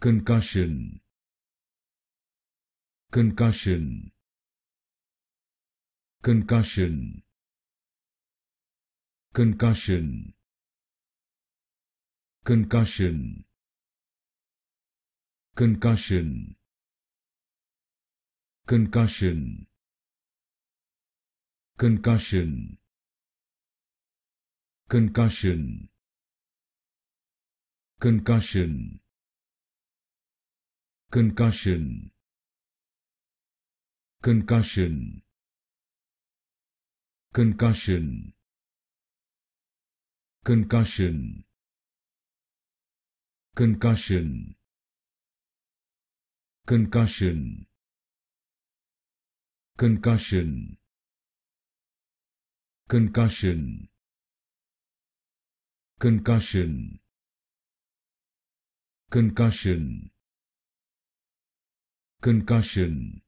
concussion concussion concussion concussion concussion concussion concussion concussion concussion concussion concussion concussion concussion concussion concussion concussion concussion concussion concussion concussion concussion